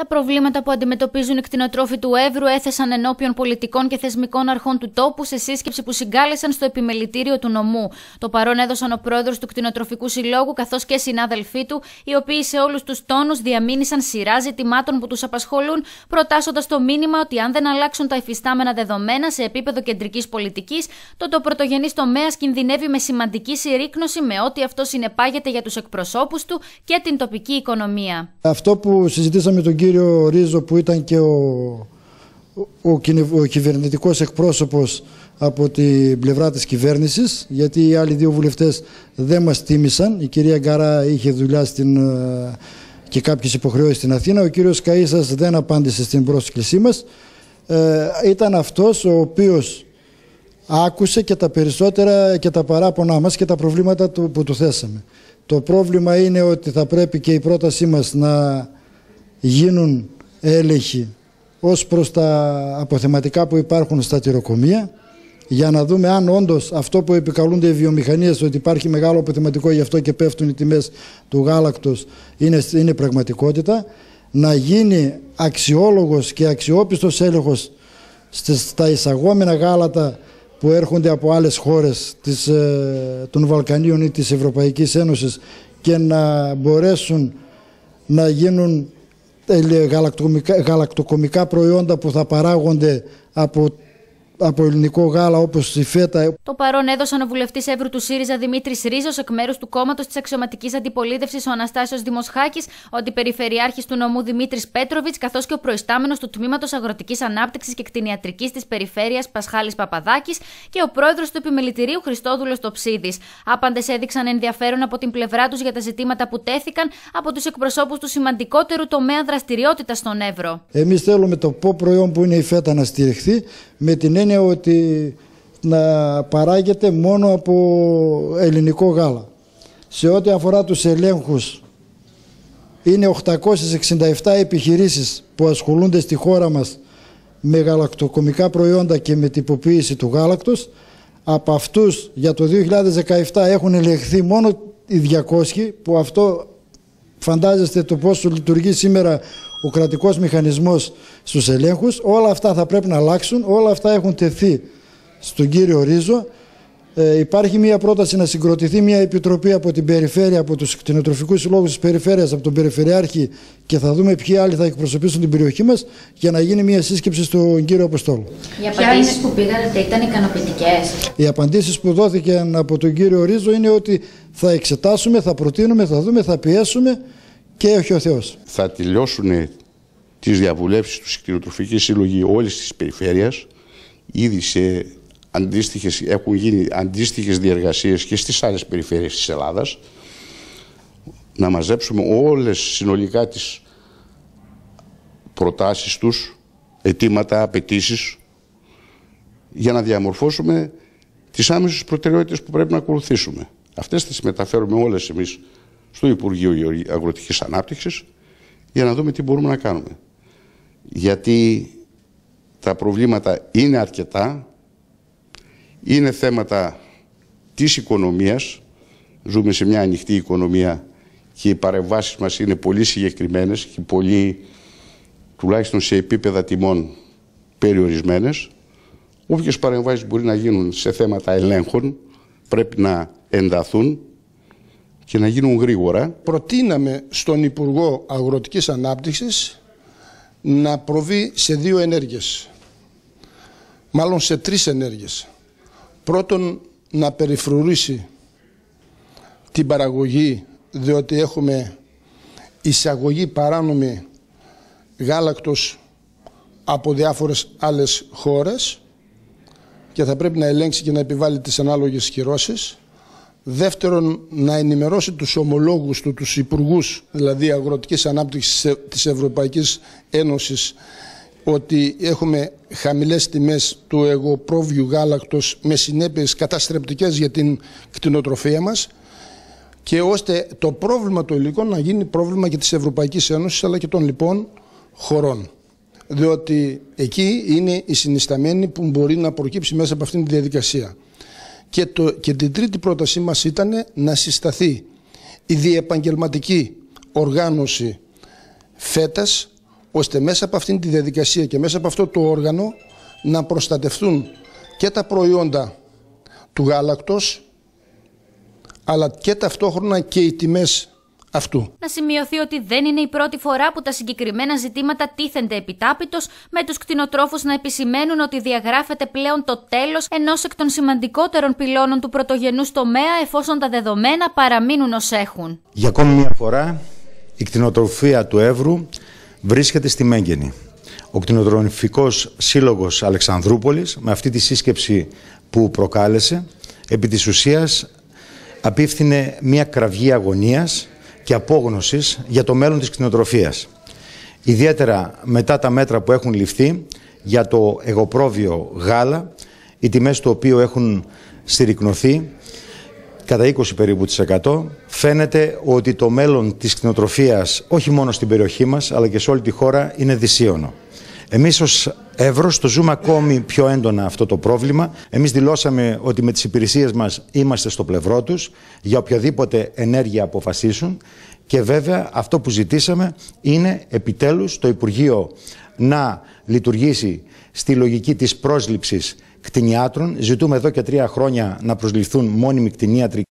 Τα προβλήματα που αντιμετωπίζουν οι κτηνοτρόφοι του Εύρου έθεσαν ενώπιον πολιτικών και θεσμικών αρχών του τόπου σε σύσκεψη που συγκάλεσαν στο επιμελητήριο του νομού. Το παρόν έδωσαν ο πρόεδρος του κτηνοτροφικού συλλόγου καθώς και συνάδελφοί του, οι οποίοι σε όλους τους τόνους διαμήνυσαν σειρά ζητημάτων που τους απασχολούν, προτάσσοντας το μήνυμα ότι αν δεν αλλάξουν τα υφιστάμενα δεδομένα σε επίπεδο κεντρικής πολιτικής, τότε ο πρωτογενής τομέας κινδυνεύει με σημαντική συρρήκνωση με ό,τι αυτό συνεπάγεται για τους εκπροσώπους του και την τοπική οικονομία. Αυτό που συζητήσαμε τον κύριο κύριο Ρίζο που ήταν και ο, ο, ο κυβερνητικός εκπρόσωπος από την πλευρά της κυβέρνησης γιατί οι άλλοι δύο βουλευτές δεν μας τίμησαν. Η κυρία Γκαρά είχε δουλειά στην, ε, και κάποιες υποχρεώσεις στην Αθήνα. Ο κύριος Καΐσας δεν απάντησε στην πρόσκλησή μας. Ε, ήταν αυτός ο οποίος άκουσε και τα περισσότερα και τα παράπονά μας και τα προβλήματα που του θέσαμε. Το πρόβλημα είναι ότι θα πρέπει και η πρότασή μας να γίνουν έλεγχοι ως προς τα αποθεματικά που υπάρχουν στα τυροκομεία για να δούμε αν όντως αυτό που επικαλούνται οι βιομηχανίες ότι υπάρχει μεγάλο αποθεματικό, γι' αυτό και πέφτουν οι τιμές του γάλακτος είναι, είναι πραγματικότητα. Να γίνει αξιόλογος και αξιόπιστος έλεγχος στα εισαγόμενα γάλατα που έρχονται από άλλες χώρες της, ε, των Βαλκανίων ή της Ευρωπαϊκής Ένωσης και να μπορέσουν να γίνουν γαλακτοκομικά προϊόντα που θα παράγονται από από ελληνικό γάλα όπως η φέτα. Το παρόν έδωσαν ο βουλευτής Εύρου του ΣΥΡΙΖΑ Δημήτρης Ρίζος εκ μέρους του κόμματος της αξιωματικής αντιπολίτευσης ο Αναστάσιος Δημοσχάκης, ο αντιπεριφερειάρχης του νομού Δημήτρης Πέτροβιτ, καθώς και ο προϊστάμενος του τμήματος αγροτικής ανάπτυξης και κτηνιατρικής της περιφέρειας Πασχάλης Παπαδάκης και ο πρόεδρος του επιμελητηρίου Χριστόδουλος Τοψίδης. Άπαντες έδειξαν ενδιαφέρον από την πλευρά τους για τα ζητήματα που τέθηκαν από τους εκπροσώπους του σημαντικότερου τομέα δραστηριότητας στον Εύρο. Εμείς θέλουμε το ΠΟ προϊόν που είναι η φέτα να στηριχθεί με την έννοια είναι ότι να παράγεται μόνο από ελληνικό γάλα. Σε ό,τι αφορά τους ελέγχους, είναι 867 επιχειρήσεις που ασχολούνται στη χώρα μας με γαλακτοκομικά προϊόντα και με τυποποίηση του γάλακτος. Από αυτούς για το 2017 έχουν ελεγχθεί μόνο οι 200 που αυτό φαντάζεστε το πώς λειτουργεί σήμερα ο κρατικός μηχανισμός στους ελέγχους. Όλα αυτά θα πρέπει να αλλάξουν, όλα αυτά έχουν τεθεί στον κύριο Ρίζο. Ε, υπάρχει μια πρόταση να συγκροτηθεί μια επιτροπή από την περιφέρεια, από τους κτηνοτροφικούς συλλόγους της περιφέρειας, από τον Περιφερειάρχη και θα δούμε ποιοι άλλοι θα εκπροσωπήσουν την περιοχή μας για να γίνει μια σύσκεψη στον κύριο Αποστόλου. Οι απαντήσεις που πήγατε ήταν ικανοποιητικές. Οι απαντήσεις που δόθηκαν από τον κύριο Ρίζο είναι ότι θα εξετάσουμε, θα προτείνουμε, θα δούμε, θα πιέσουμε και όχι ο Θεός. Θα τελειώσουν τις διαβουλεύσεις του κτηνοτροφικού συλλογή όλης της περιφέρειας ήδη σε αντίστοιχες, έχουν γίνει αντίστοιχες διεργασίες και στις άλλες περιφέρειες της Ελλάδας να μαζέψουμε όλες συνολικά τις προτάσεις τους, αιτήματα, απαιτήσεις για να διαμορφώσουμε τις άμεσες προτεραιότητες που πρέπει να ακολουθήσουμε. Αυτές τις μεταφέρουμε όλες εμείς στο Υπουργείο Αγροτικής Ανάπτυξης για να δούμε τι μπορούμε να κάνουμε. Γιατί τα προβλήματα είναι αρκετά, είναι θέματα της οικονομίας. Ζούμε σε μια ανοιχτή οικονομία και οι παρεμβάσεις μας είναι πολύ συγκεκριμένες και πολύ, τουλάχιστον σε επίπεδα τιμών, περιορισμένες. Όποιες παρεμβάσεις μπορεί να γίνουν σε θέματα ελέγχων πρέπει να ενταθούν και να γίνουν γρήγορα. Προτείναμε στον Υπουργό Αγροτικής Ανάπτυξης να προβεί σε δύο ενέργειες, μάλλον σε τρεις ενέργειες. Πρώτον, να περιφρουρήσει την παραγωγή, διότι έχουμε εισαγωγή παράνομη γάλακτος από διάφορες άλλες χώρες και θα πρέπει να ελέγξει και να επιβάλλει τις ανάλογες χειρώσεις. Δεύτερον, να ενημερώσει τους ομολόγους του, τους υπουργούς, δηλαδή αγροτικής ανάπτυξης της Ευρωπαϊκής Ένωσης, ότι έχουμε χαμηλές τιμές του εγωπρόβιου γάλακτος με συνέπειες καταστρεπτικές για την κτηνοτροφία μας και ώστε το πρόβλημα των υλικών να γίνει πρόβλημα και της Ευρωπαϊκής Ένωσης αλλά και των λοιπόν χωρών. Διότι εκεί είναι η συνισταμένη που μπορεί να προκύψει μέσα από αυτήν τη διαδικασία. Και, το, και την τρίτη πρότασή μας ήταν να συσταθεί η διεπαγγελματική οργάνωση φέτας ώστε μέσα από αυτήν τη διαδικασία και μέσα από αυτό το όργανο να προστατευτούν και τα προϊόντα του γάλακτος αλλά και ταυτόχρονα και οι τιμές αυτού. Να σημειωθεί ότι δεν είναι η πρώτη φορά που τα συγκεκριμένα ζητήματα τίθενται επιτάπητος... με τους κτηνοτρόφους να επισημαίνουν ότι διαγράφεται πλέον το τέλος... ενός εκ των σημαντικότερων πυλώνων του πρωτογενού τομέα, εφόσον τα δεδομένα παραμείνουν ως έχουν. Για ακόμη μια φορά, η κτηνοτροφία του Εύρου βρίσκεται στη Μέγγενη. Ο κτηνοτροφικός σύλλογος Αλεξανδρούπολης με αυτή τη σύσκεψη που προκάλεσε επί της ουσίας απίφθινε μια κραυγή αγωνίας και απόγνωσης για το μέλλον της κτηνοτροφίας. Ιδιαίτερα μετά τα μέτρα που έχουν ληφθεί για το εγωπρόβιο γάλα, οι τιμές του οποίου έχουν συρρυκνωθεί κατά 20 περίπου φαίνεται ότι το μέλλον της κτηνοτροφίας όχι μόνο στην περιοχή μας αλλά και σε όλη τη χώρα είναι δυσίωνο. Εμείς ως Εύρος το ζούμε ακόμη πιο έντονα αυτό το πρόβλημα. Εμείς δηλώσαμε ότι με τις υπηρεσίες μας είμαστε στο πλευρό τους για οποιαδήποτε ενέργεια αποφασίσουν και βέβαια αυτό που ζητήσαμε είναι επιτέλους το Υπουργείο να λειτουργήσει στη λογική της πρόσληψης κτηνιάτρων. Ζητούμε εδώ και τρία χρόνια να προσληφθούν μόνιμοι κτηνίατροι